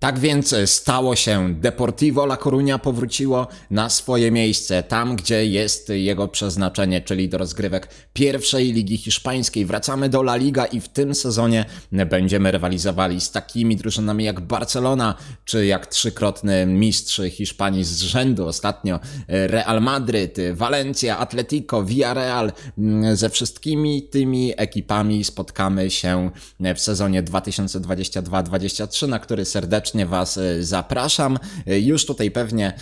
Tak więc e, stało się. Deportivo La Coruña powróciło na swoje miejsce, tam gdzie jest jego przeznaczenie, czyli do rozgrywek pierwszej ligi hiszpańskiej. Wracamy do La Liga i w tym sezonie będziemy rywalizowali z takimi drużynami jak Barcelona, czy jak trzykrotny mistrz Hiszpanii z rzędu ostatnio e, Real Madryt, Valencia, Atletico, Villarreal. Mm, ze wszystkimi tymi ekipami spotkamy się w sezonie 2022-2023, na który serdecznie serdecznie Was e, zapraszam. E, już tutaj pewnie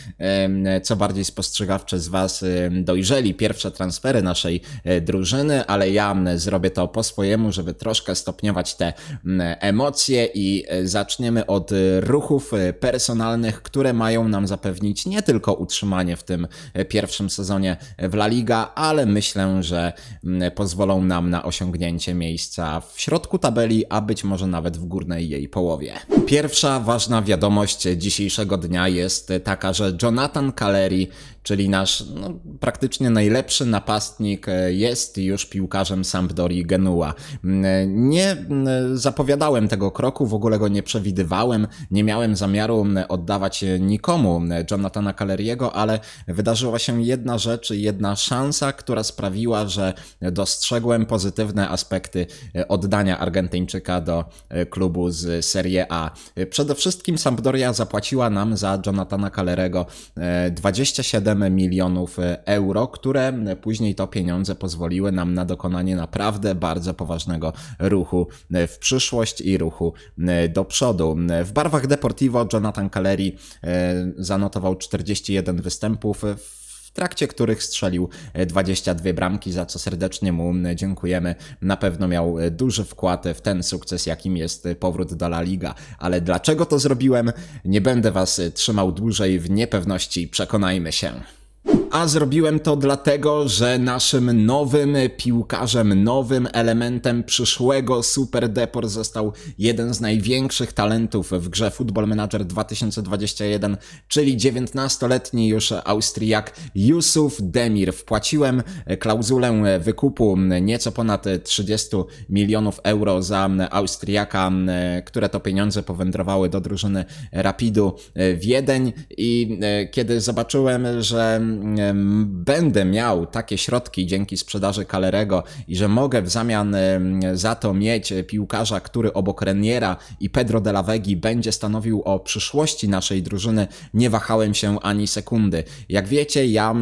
co bardziej spostrzegawcze z Was e, dojrzeli pierwsze transfery naszej drużyny, ale ja zrobię to po swojemu, żeby troszkę stopniować te emocje i zaczniemy od ruchów personalnych, które mają nam zapewnić nie tylko utrzymanie w tym pierwszym sezonie w La Liga, ale myślę, że pozwolą nam na osiągnięcie miejsca w środku tabeli, a być może nawet w górnej jej połowie. Pierwsza ważna ważna wiadomość dzisiejszego dnia jest taka, że Jonathan Caleri czyli nasz no, praktycznie najlepszy napastnik e, jest już piłkarzem Sampdorii Genua. Mm, e, nie mm, e, zapowiadałem tego kroku, w ogóle go nie przewidywałem, nie miałem zamiaru mm, oddawać nikomu Jonathana Kaleriego, ale wydarzyła się jedna rzecz, jedna szansa, która sprawiła, że dostrzegłem pozytywne aspekty oddania Argentyńczyka do klubu z Serie A. Przede wszystkim Sampdoria zapłaciła nam za Jonathana Kalerego 27 7 milionów e, euro, które później to pieniądze pozwoliły nam na dokonanie naprawdę bardzo poważnego ruchu e, w przyszłość i ruchu e, do przodu. W barwach Deportivo Jonathan Caleri zanotował 41 występów, trakcie których strzelił 22 e, bramki, za co serdecznie mu dziękujemy. Na pewno miał e, duży wkład w ten sukces, jakim jest e, powrót do La Liga. Ale dlaczego to zrobiłem? Nie będę was trzymał dłużej w niepewności. Przekonajmy się a zrobiłem to dlatego, że naszym nowym piłkarzem, nowym elementem przyszłego Super Depor został jeden z największych talentów w grze Football Manager 2021, czyli 19-letni już Austriak Yusuf Demir. Wpłaciłem klauzulę wykupu nieco ponad 30 milionów euro za Austriaka, które to pieniądze powędrowały do drużyny Rapidu Wiedeń i kiedy zobaczyłem, że będę miał takie środki dzięki sprzedaży Kalerego i że mogę w zamian za to mieć piłkarza, który obok Reniera i Pedro de la Vega będzie stanowił o przyszłości naszej drużyny, nie wahałem się ani sekundy. Jak wiecie, ja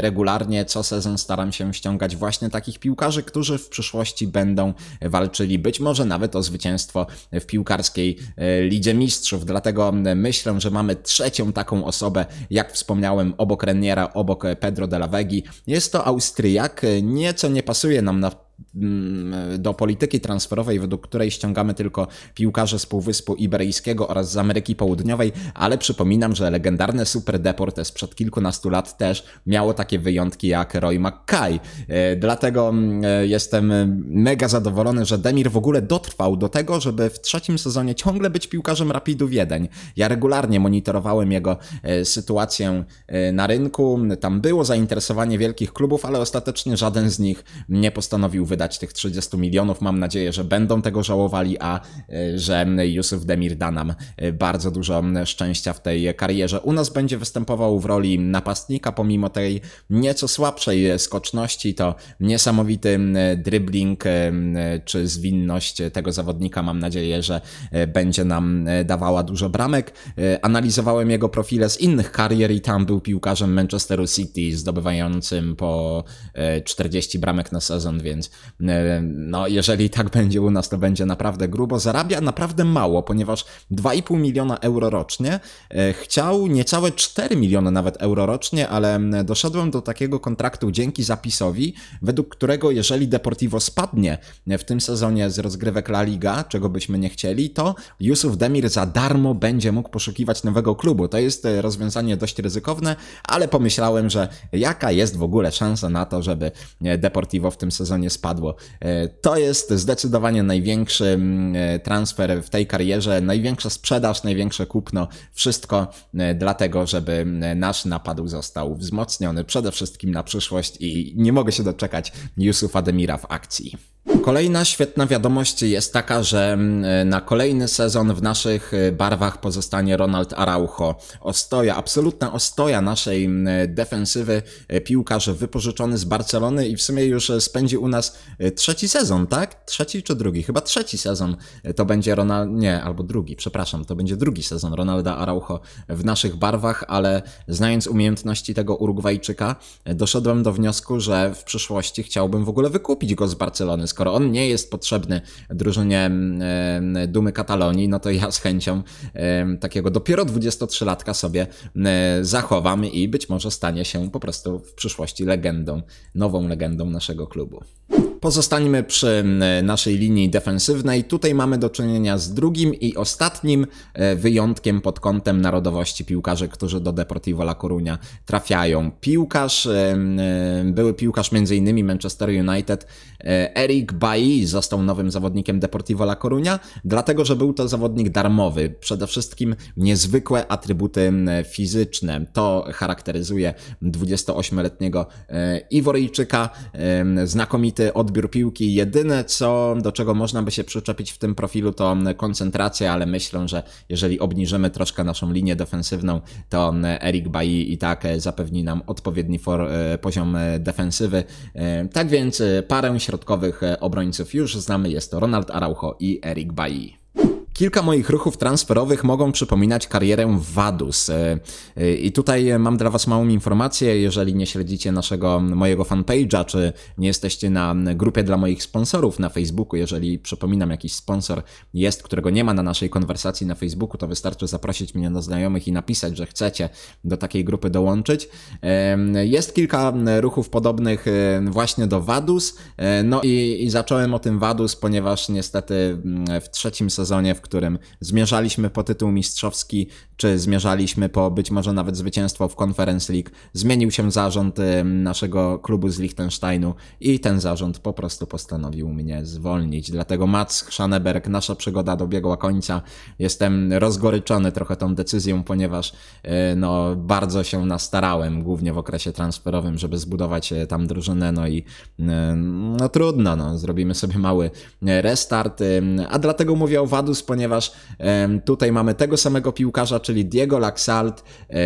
regularnie co sezon staram się ściągać właśnie takich piłkarzy, którzy w przyszłości będą walczyli być może nawet o zwycięstwo w piłkarskiej e, Lidzie Mistrzów. Dlatego myślę, że mamy trzecią taką osobę, jak wspomniałem, obok Reniera, obok Pedro de la Vegi. Jest to Austriak, e, nieco nie pasuje nam na Mm, do polityki transferowej, według której ściągamy tylko piłkarze z Półwyspu Iberyjskiego oraz z Ameryki Południowej, ale przypominam, że legendarne Super Deportes sprzed kilkunastu lat też miało takie wyjątki jak Roy McKay. E, dlatego mm, e, jestem mega zadowolony, że Demir w ogóle dotrwał do tego, żeby w trzecim sezonie ciągle być piłkarzem Rapidu Wiedeń. Ja regularnie monitorowałem jego e, sytuację na rynku. Tam było zainteresowanie wielkich klubów, ale ostatecznie żaden z nich nie postanowił wydać tych 30 milionów. Mam nadzieję, że będą tego żałowali, a e, że e, Yusuf Demir da nam e, bardzo dużo szczęścia w tej karierze. U nas będzie występował w roli napastnika, pomimo tej nieco słabszej skoczności, to niesamowity dribbling czy zwinność tego zawodnika. Mam nadzieję, że będzie nam dawała dużo bramek. Analizowałem jego profile z innych karier i tam był piłkarzem Manchesteru City zdobywającym po 40 bramek na sezon, więc E, no, jeżeli tak będzie u nas, to będzie naprawdę grubo. Zarabia naprawdę mało, ponieważ 2,5 miliona euro rocznie. E, chciał niecałe 4 miliony nawet euro rocznie, ale mm, doszedłem do takiego kontraktu dzięki zapisowi, według którego jeżeli Deportivo spadnie e, w tym sezonie z rozgrywek La Liga, czego byśmy nie chcieli, to Yusuf Demir za darmo będzie mógł poszukiwać nowego klubu. To jest rozwiązanie dość ryzykowne, ale pomyślałem, że jaka jest w ogóle szansa na to, żeby Deportivo w tym sezonie spadł spadło. E, to jest zdecydowanie największy mm, e, transfer w tej karierze, największa sprzedaż, największe kupno, wszystko e, dlatego, żeby nasz napad został wzmocniony przede wszystkim na przyszłość i nie mogę się doczekać Yusufa Demira w akcji. Kolejna świetna wiadomość jest taka, że mm, na kolejny sezon w naszych y, barwach pozostanie Ronald Araujo. Ostoja, absolutna ostoja naszej mm, defensywy, y, piłkarz wypożyczony z Barcelony i w sumie już spędzi u nas y, trzeci sezon, tak? Trzeci czy drugi? Chyba trzeci sezon to będzie Ronald, nie, albo drugi, przepraszam, to będzie drugi sezon Ronalda Araujo w naszych barwach, ale znając umiejętności tego Urugwajczyka, doszedłem do wniosku, że w przyszłości chciałbym w ogóle wykupić go z Barcelony, skoro skoro on nie jest potrzebny drużynie Dumy Katalonii, no to ja z chęcią takiego dopiero 23-latka sobie zachowam i być może stanie się po prostu w przyszłości legendą, nową legendą naszego klubu. Pozostańmy przy naszej linii defensywnej. Tutaj mamy do czynienia z drugim i ostatnim e, wyjątkiem pod kątem narodowości piłkarzy, którzy do Deportivo La Coruña trafiają. Piłkarz, e, były piłkarz m.in. Manchester United, E, Eric Bailly został nowym zawodnikiem Deportivo La Coruña, dlatego że był to zawodnik darmowy. Przede wszystkim niezwykłe atrybuty fizyczne. To charakteryzuje 28-letniego e, Iworyjczyka. Znakomity odbiór piłki. Jedyne, co, do czego można by się przyczepić w tym profilu, to koncentracja, ale myślę, że jeżeli obniżymy troszkę naszą linię defensywną, to Eric Bailly i tak e, zapewni nam odpowiedni for, poziom defensywy. Tak więc parę środków środkowych e, obrońców już znamy, jest to Ronald Araujo i Eric Bailly. Kilka moich ruchów transferowych mogą przypominać karierę Wadus. E, e, I tutaj mam dla Was małą informację, jeżeli nie śledzicie naszego mojego fanpage'a, czy nie jesteście na grupie dla moich sponsorów na Facebooku, jeżeli przypominam, jakiś sponsor jest, którego nie ma na naszej konwersacji na Facebooku, to wystarczy zaprosić mnie do znajomych i napisać, że chcecie do takiej grupy dołączyć. Jest kilka ruchów podobnych e, właśnie do Wadus. No i, i zacząłem o tym Wadus, ponieważ niestety mm, w trzecim sezonie w którym zmierzaliśmy po tytuł mistrzowski, czy zmierzaliśmy po być może nawet zwycięstwo w Conference League. Zmienił się zarząd y, naszego klubu z Liechtensteinu i ten zarząd po prostu postanowił mnie zwolnić. Dlatego Mats Schaneberg, nasza przygoda dobiegła końca. Jestem rozgoryczony trochę tą decyzją, ponieważ y, no, bardzo się nastarałem, głównie w okresie transferowym, żeby zbudować y, tam drużynę, no i no trudno, no, zrobimy sobie mały restart, a dlatego mówię o Wadus, ponieważ tutaj mamy tego samego piłkarza, czyli Diego Laxalt,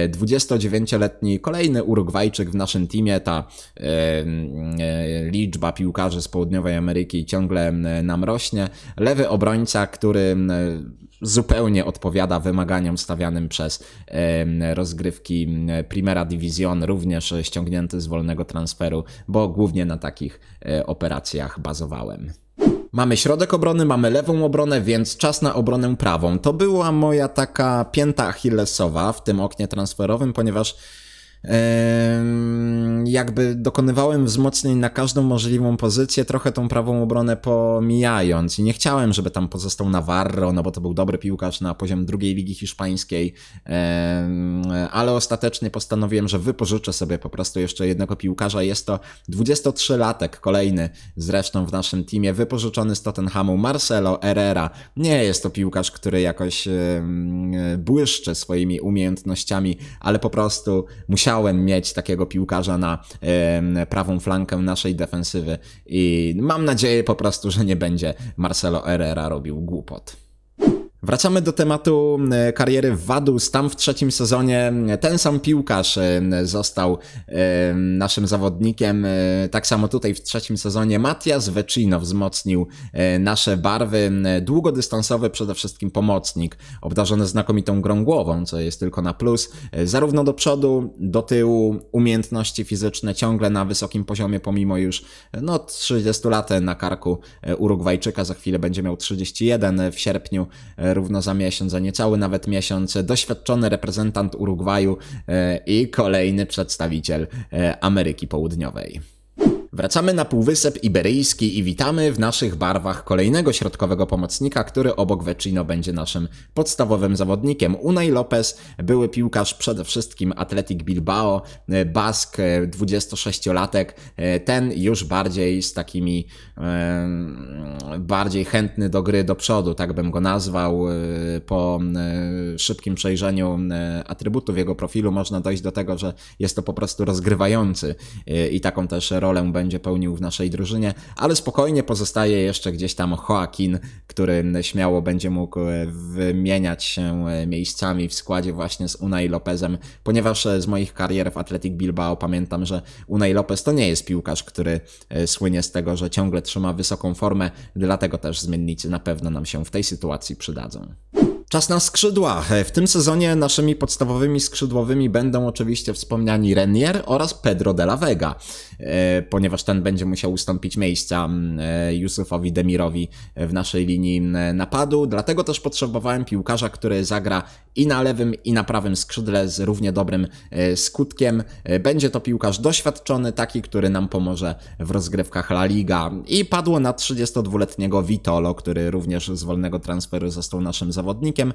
29-letni, e, kolejny Urugwajczyk w naszym teamie. Ta e, liczba piłkarzy z południowej Ameryki ciągle nam rośnie. Lewy obrońca, który zupełnie odpowiada wymaganiom stawianym przez rozgrywki Primera Division, również ściągnięty z wolnego transferu, bo głównie na takich e, operacjach bazowałem. Mamy środek obrony, mamy lewą obronę, więc czas na obronę prawą. To była moja taka pięta achillesowa w tym oknie transferowym, ponieważ jakby dokonywałem wzmocnień na każdą możliwą pozycję, trochę tą prawą obronę pomijając i nie chciałem, żeby tam pozostał Navarro, no bo to był dobry piłkarz na poziom drugiej ligi hiszpańskiej, ale ostatecznie postanowiłem, że wypożyczę sobie po prostu jeszcze jednego piłkarza. Jest to 23-latek, kolejny zresztą w naszym teamie, wypożyczony z Tottenhamu, Marcelo Herrera. Nie jest to piłkarz, który jakoś błyszczy swoimi umiejętnościami, ale po prostu musiał chciałem mieć takiego piłkarza na prawą flankę naszej defensywy i mam nadzieję po prostu, że nie będzie Marcelo Herrera robił głupot. Wracamy do tematu e, kariery w Wadus. Tam w trzecim sezonie ten sam piłkarz e, został e, naszym zawodnikiem. Tak samo tutaj w trzecim sezonie Matias Vecino wzmocnił nasze barwy. Długodystansowy przede wszystkim pomocnik, obdarzony znakomitą grą głową, co jest tylko na plus. Zarówno do przodu, do tyłu, umiejętności fizyczne ciągle na wysokim poziomie, pomimo już no, 30 lat na karku Urugwajczyka. Za chwilę będzie miał 31 w sierpniu równo za miesiąc, za niecały nawet miesiąc, doświadczony reprezentant Urugwaju e, i kolejny przedstawiciel e, Ameryki Południowej. Wracamy na Półwysep Iberyjski i witamy w naszych barwach kolejnego środkowego pomocnika, który obok Vecino będzie naszym podstawowym zawodnikiem. Unai Lopez, były piłkarz przede wszystkim Atletic Bilbao, e, Bask, 26-latek, e, e, ten już bardziej z takimi bardziej chętny do gry do przodu, tak bym go nazwał. Po szybkim przejrzeniu atrybutów jego profilu można dojść do tego, że jest to po prostu rozgrywający i taką też rolę będzie będzie pełnił w naszej drużynie, ale spokojnie pozostaje jeszcze gdzieś tam Joaquin, który śmiało będzie mógł e, wymieniać się e, miejscami w składzie właśnie z Unai Lopezem, ponieważ e, z moich karier w Athletic Bilbao pamiętam, że Unai Lopez to nie jest piłkarz, który słynie z tego, że ciągle trzyma wysoką formę, dlatego też zmiennicy na pewno nam się w tej sytuacji przydadzą. Czas na skrzydła. E, w tym sezonie naszymi podstawowymi skrzydłowymi będą oczywiście wspomniani Renier oraz Pedro de la Vega, e, ponieważ ten będzie musiał ustąpić miejsca mm, e, Jusufowi Demirowi w naszej linii mm, napadu. Dlatego też potrzebowałem piłkarza, który zagra i na lewym, i na prawym skrzydle z równie dobrym skutkiem. Będzie to piłkarz doświadczony, taki, który nam pomoże w rozgrywkach La Liga. I padło na 32-letniego Vitolo, który również z wolnego transferu został naszym zawodnikiem zawodnikiem.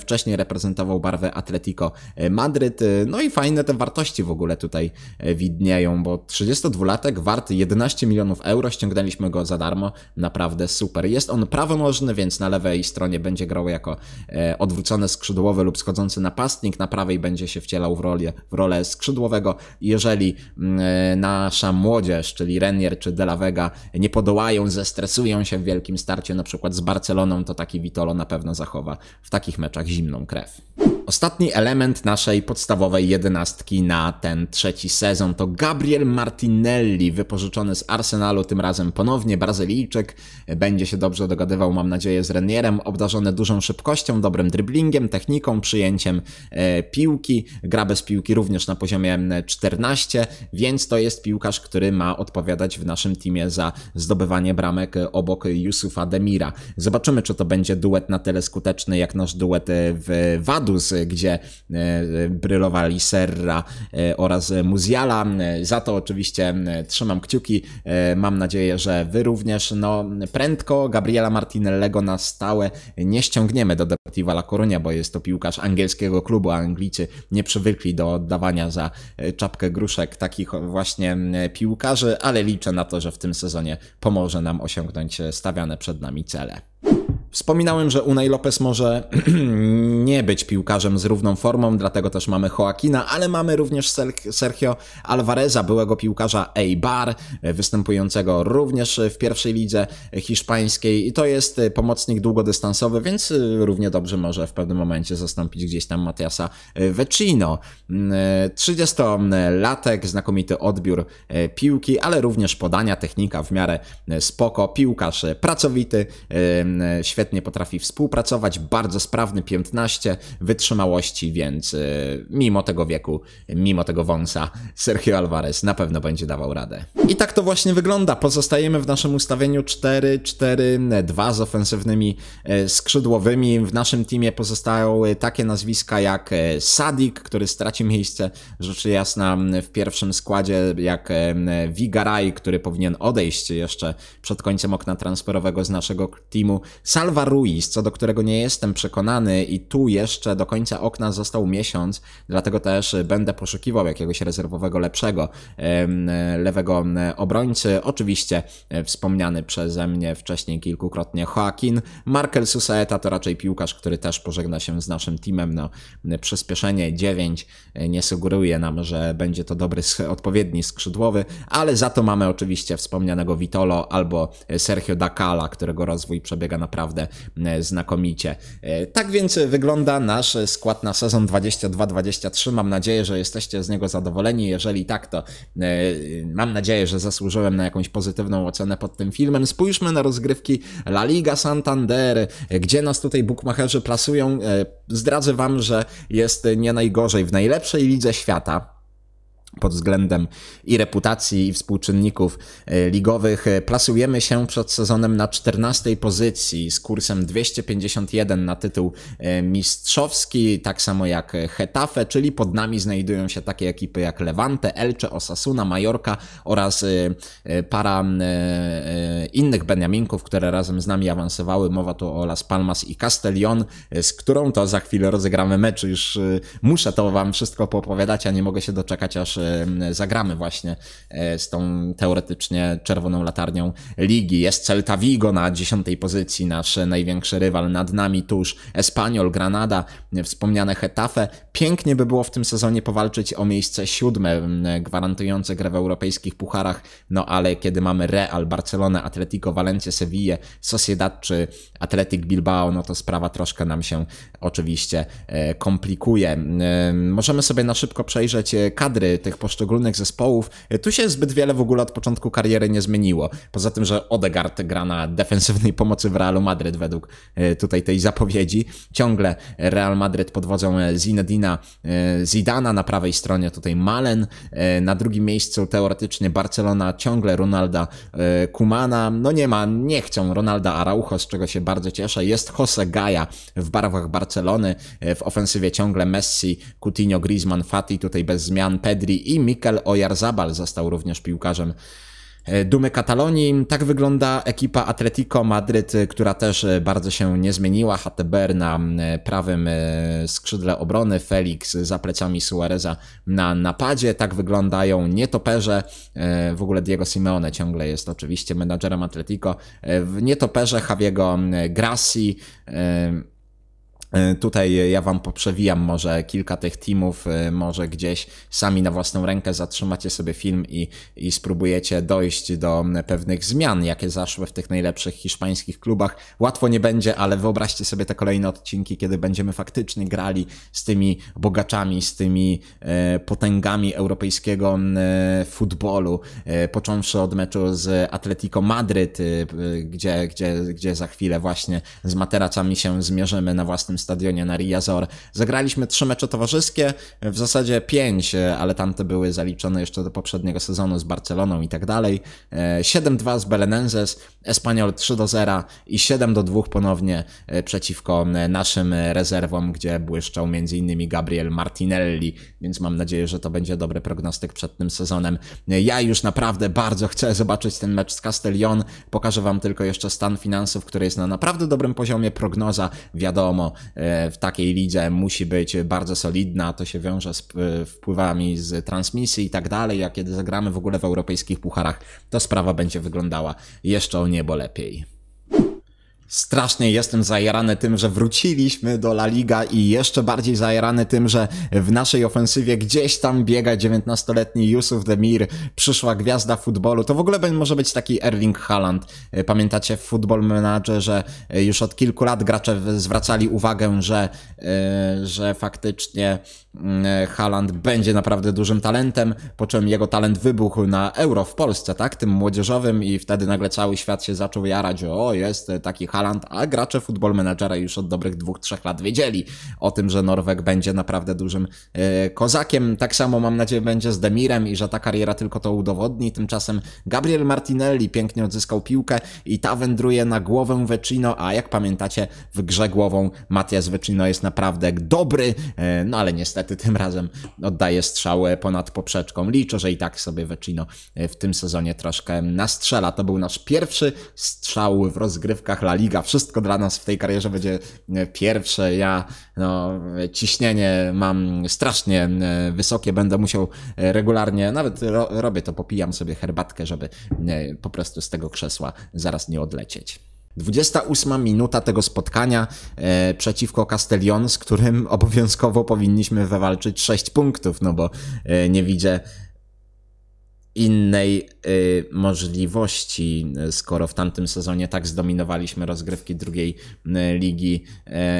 Wcześniej reprezentował barwę Atletico Madryt. No i fajne te wartości w ogóle tutaj e, widnieją, bo 32-latek wart 11 milionów euro, ściągnęliśmy go za darmo, naprawdę super. Jest on prawonożny, więc na lewej stronie będzie grał jako e, odwrócony skrzydłowy lub schodzący napastnik, na prawej będzie się wcielał w rolę, w rolę skrzydłowego. Jeżeli mm, e, nasza młodzież, czyli Renier czy De La Vega nie podołają, zestresują się w wielkim starcie na przykład z Barceloną, to taki Vitolo na pewno zachowa w takich meczach zimną krew. Ostatni element naszej podstawowej jedenastki na ten trzeci sezon to Gabriel Martinelli, wypożyczony z Arsenalu, tym razem ponownie Brazylijczyk. Będzie się dobrze dogadywał, mam nadzieję, z Renierem, obdarzony dużą szybkością, dobrym dribblingiem, techniką, przyjęciem e, piłki. Gra bez piłki również na poziomie 14, więc to jest piłkarz, który ma odpowiadać w naszym teamie za zdobywanie bramek obok Yusufa Demira. Zobaczymy, czy to będzie duet na tyle skuteczny, jak nasz duet e, w Vaduz, e, gdzie e, brylowali Serra oraz Muziala. Za to oczywiście trzymam kciuki. Mam nadzieję, że wy również. No, prędko Gabriela Martinellego na stałe nie ściągniemy do Deportiva La Coruña, bo jest to piłkarz angielskiego klubu, a Anglicy nie przywykli do oddawania za czapkę gruszek takich właśnie piłkarzy, ale liczę na to, że w tym sezonie pomoże nam osiągnąć stawiane przed nami cele. Wspominałem, że Unai Lopez może nie być piłkarzem z równą formą, dlatego też mamy Joaquina, ale mamy również Sergio Alvareza, byłego piłkarza Eibar, występującego również w pierwszej lidze hiszpańskiej i to jest y, pomocnik długodystansowy, więc y, równie dobrze może w pewnym momencie zastąpić gdzieś tam Matiasa y, Vecino. 30-latek, znakomity odbiór piłki, ale również podania, technika w miarę spoko, piłkarz pracowity, świetny świetnie potrafi współpracować, bardzo sprawny, 15 wytrzymałości, więc y, mimo tego wieku, mimo tego wąsa, Sergio Alvarez na pewno będzie dawał radę. I tak to właśnie wygląda. Pozostajemy w naszym ustawieniu 4-4-2 z ofensywnymi e, skrzydłowymi. W naszym teamie pozostają e, takie nazwiska jak e, Sadik, który straci miejsce, rzecz jasna, w pierwszym składzie, jak Vigaray, który powinien odejść jeszcze przed końcem okna transferowego z naszego teamu. Salva Alva Ruiz, co do którego nie jestem przekonany i tu jeszcze do końca okna został miesiąc, dlatego też będę poszukiwał jakiegoś rezerwowego lepszego lewego obrońcy. Oczywiście e, wspomniany przeze mnie wcześniej kilkukrotnie Joaquin. Markel Susaeta to raczej piłkarz, który też pożegna się z naszym teamem. No, przyspieszenie 9 e, nie sugeruje nam, że będzie to dobry odpowiedni skrzydłowy, ale za to mamy oczywiście wspomnianego Vitolo albo e, Sergio Dacala, którego rozwój przebiega naprawdę naprawdę e, znakomicie. E, tak więc wygląda nasz skład na sezon 22-23. Mam nadzieję, że jesteście z niego zadowoleni. Jeżeli tak, to e, mam nadzieję, że zasłużyłem na jakąś pozytywną ocenę pod tym filmem. Spójrzmy na rozgrywki La Liga Santander, gdzie nas tutaj bukmacherzy plasują. Zdradzę wam, że jest nie najgorzej. W najlepszej lidze świata, pod względem i reputacji, i współczynników e, ligowych. E, plasujemy się przed sezonem na 14 pozycji z kursem 251 na tytuł e, mistrzowski, tak samo jak Hetafe, czyli pod nami znajdują się takie ekipy jak Levante, Elche, Osasuna, Mallorca oraz para innych Beniaminków, które razem z nami awansowały. Mowa tu o Las Palmas i Castellón, z którą to za chwilę rozegramy mecz. Już muszę to wam wszystko poopowiadać, a nie mogę się doczekać, aż Mm, zagramy właśnie e, z tą teoretycznie czerwoną latarnią ligi. Jest Celta Vigo na dziesiątej pozycji, nasz największy rywal. Nad nami tuż Espanyol, Granada, wspomniane Hetafe, Pięknie by było w tym sezonie powalczyć o miejsce siódme, gwarantujące grę w europejskich pucharach, no ale kiedy mamy Real, Barcelonę, Atletico, Valencia, Sevilla, Sociedad czy Atletic Bilbao, no to sprawa troszkę nam się oczywiście e, komplikuje. Możemy sobie na szybko przejrzeć e, kadry tych poszczególnych zespołów. E, tu się zbyt wiele w ogóle od początku kariery nie zmieniło. Poza tym, że Odegaard gra na defensywnej pomocy w Realu Madryt według tutaj tej zapowiedzi. Ciągle Real Madryt pod wodzą Zinedine E, Zidana, na prawej stronie tutaj Malen, e, na drugim miejscu teoretycznie Barcelona ciągle Ronalda e, Kumana, no nie ma, nie chcą Ronalda Araujo, z czego się bardzo cieszę, jest Jose Gaja w barwach Barcelony, w ofensywie ciągle Messi, Coutinho, Griezmann, Fati, tutaj bez zmian Pedri i Mikel Ojarzabal został również piłkarzem E, dumy Katalonii. Tak wygląda ekipa Atletico Madryt, e, która też e, bardzo się nie zmieniła. HTBR na prawym skrzydle obrony, Felix za plecami Suareza na napadzie. Tak wyglądają nietoperze. W ogóle Diego Simeone ciągle jest oczywiście menadżerem Atletico. W nietoperze Javiego Grassi. E, tutaj ja Wam poprzewijam może kilka tych teamów, e, może gdzieś sami na własną rękę zatrzymacie sobie film i, i spróbujecie dojść do pewnych zmian, jakie zaszły w tych najlepszych hiszpańskich klubach. Łatwo nie będzie, ale wyobraźcie sobie te kolejne odcinki, kiedy będziemy faktycznie grali z tymi bogaczami, z tymi e, potęgami europejskiego futbolu, począwszy od meczu z Atletico Madryt, gdzie, gdzie, gdzie za chwilę właśnie z materacami się zmierzymy na własnym stadionie na Riazor. Zagraliśmy trzy mecze towarzyskie, w zasadzie pięć, e, ale tamte były zaliczone jeszcze do poprzedniego sezonu z Barceloną i tak dalej. 7-2 e, z Belenenses, Espanyol 3-0 i 7-2 ponownie e, przeciwko naszym rezerwom, gdzie błyszczał m.in. Gabriel Martinelli, więc mam nadzieję, że to będzie dobry prognostyk przed tym sezonem. Ja już naprawdę bardzo chcę zobaczyć ten mecz z Castellion. Pokażę Wam tylko jeszcze stan finansów, który jest na naprawdę dobrym poziomie. Prognoza, wiadomo, E, w takiej lidze musi być bardzo solidna, to się wiąże z e, wpływami z transmisji i tak dalej, a kiedy zagramy w ogóle w europejskich pucharach, to sprawa będzie wyglądała jeszcze o niebo lepiej. Strasznie jestem zajarany tym, że wróciliśmy do La Liga i jeszcze bardziej zajarany tym, że w naszej ofensywie gdzieś tam biega 19-letni Yusuf Demir, przyszła gwiazda futbolu. To w ogóle może być taki Erling Haaland. E, pamiętacie w Football że e, już od kilku lat gracze zwracali uwagę, że, e, że faktycznie mm, Haaland będzie naprawdę dużym talentem, po czym jego talent wybuchł na Euro w Polsce, tak? Tym młodzieżowym i wtedy nagle cały świat się zaczął jarać, o jest taki Haaland a gracze Football Managera już od dobrych dwóch, trzech lat wiedzieli o tym, że Norweg będzie naprawdę dużym e, kozakiem. Tak samo mam nadzieję będzie z Demirem i że ta kariera tylko to udowodni. Tymczasem Gabriel Martinelli pięknie odzyskał piłkę i ta wędruje na głowę Vecino, a jak pamiętacie w grze głową Matias Vecino jest naprawdę dobry, e, no ale niestety tym razem oddaje strzałę ponad poprzeczką. Liczę, że i tak sobie Vecino e, w tym sezonie troszkę nastrzela. To był nasz pierwszy strzał w rozgrywkach La Liga liga, wszystko dla nas w tej karierze będzie e, pierwsze. Ja no, ciśnienie mam strasznie e, wysokie, będę musiał e, regularnie, nawet ro, robię to, popijam sobie herbatkę, żeby po prostu z tego krzesła zaraz nie odlecieć. 28 minuta tego spotkania e, przeciwko Castellion, z którym obowiązkowo powinniśmy wywalczyć 6 punktów, no bo e, nie widzę innej y, możliwości, skoro w tamtym sezonie tak zdominowaliśmy rozgrywki drugiej y, ligi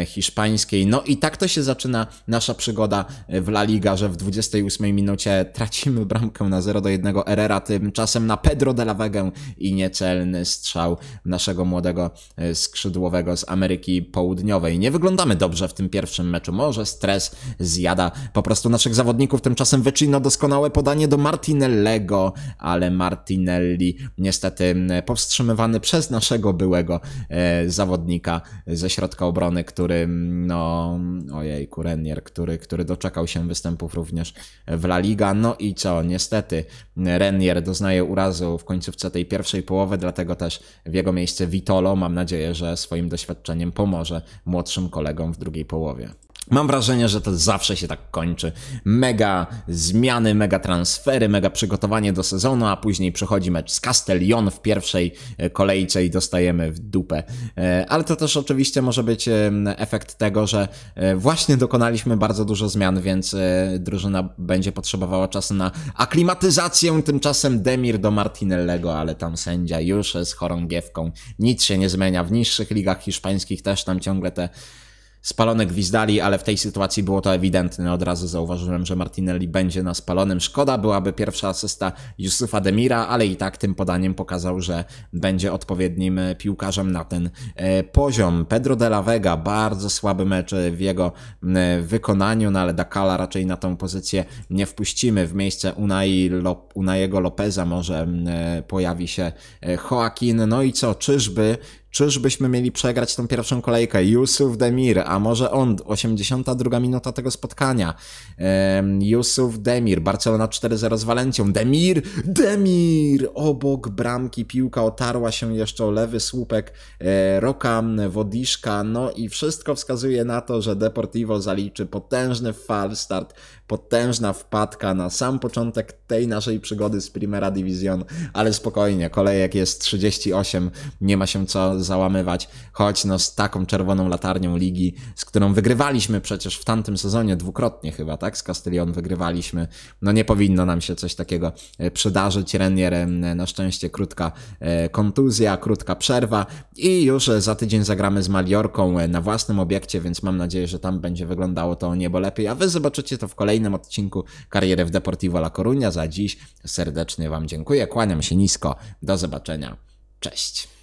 y, hiszpańskiej. No i tak to się zaczyna nasza przygoda y, w La Liga, że w 28 minucie tracimy bramkę na 0 do 1 Herrera, tymczasem na Pedro de la Vega i niecelny strzał naszego młodego y, skrzydłowego z Ameryki Południowej. Nie wyglądamy dobrze w tym pierwszym meczu, może stres zjada po prostu naszych zawodników, tymczasem Wycino doskonałe podanie do Martinellego ale Martinelli niestety mm, powstrzymywany przez naszego byłego e, zawodnika ze środka obrony, który mm, no ojej, Kurenier, który, który doczekał się występów również w La Liga. No i co, niestety mm, Renier doznaje urazu w końcówce tej pierwszej połowy, dlatego też w jego miejsce Vitolo. Mam nadzieję, że swoim doświadczeniem pomoże młodszym kolegom w drugiej połowie. Mam wrażenie, że to zawsze się tak kończy. Mega zmiany, mega transfery, mega przygotowanie do sezonu, a później przychodzi mecz z Castellion w pierwszej e, kolejce i dostajemy w dupę. E, ale to też oczywiście może być e, efekt tego, że właśnie dokonaliśmy bardzo dużo zmian, więc drużyna będzie potrzebowała czasu na aklimatyzację. Tymczasem Demir do Martinellego, ale tam sędzia już z chorągiewką. Nic się nie zmienia. W niższych ligach hiszpańskich też tam ciągle te spalone gwizdali, ale w tej sytuacji było to ewidentne. Od razu zauważyłem, że Martinelli będzie na spalonym. Szkoda byłaby pierwsza asysta Yusufa Demira, ale i tak tym podaniem pokazał, że będzie odpowiednim e, piłkarzem na ten e, poziom. Pedro de la Vega, bardzo słaby mecz e, w jego wykonaniu, no ale Dakala raczej na tą pozycję nie wpuścimy. W miejsce Unai Lop Unaiego Lopeza może pojawi się Joaquin. No i co, czyżby Czyżbyśmy mieli przegrać tą pierwszą kolejkę? Yusuf Demir, a może on? 82 minuta tego spotkania. Yusuf Demir, Barcelona 4-0 z Walencją. Demir! Demir! Obok bramki piłka otarła się jeszcze o lewy słupek e, Roka Wodiszka. No i wszystko wskazuje na to, że Deportivo zaliczy potężny falstart, potężna wpadka na sam początek tej naszej przygody z Primera Division. Ale spokojnie, kolejek jest 38, nie ma się co załamywać, choć no z taką czerwoną latarnią ligi, z którą wygrywaliśmy przecież w tamtym sezonie dwukrotnie chyba, tak? Z Castellion wygrywaliśmy. No nie powinno nam się coś takiego e, przydarzyć. Renier na szczęście krótka e, kontuzja, krótka przerwa i już e, za tydzień zagramy z Maliorką na własnym obiekcie, więc mam nadzieję, że tam będzie wyglądało to niebo lepiej, a wy zobaczycie to w kolejnym odcinku Kariery w Deportivo La Coruña. Za dziś serdecznie wam dziękuję, kłaniam się nisko, do zobaczenia, cześć!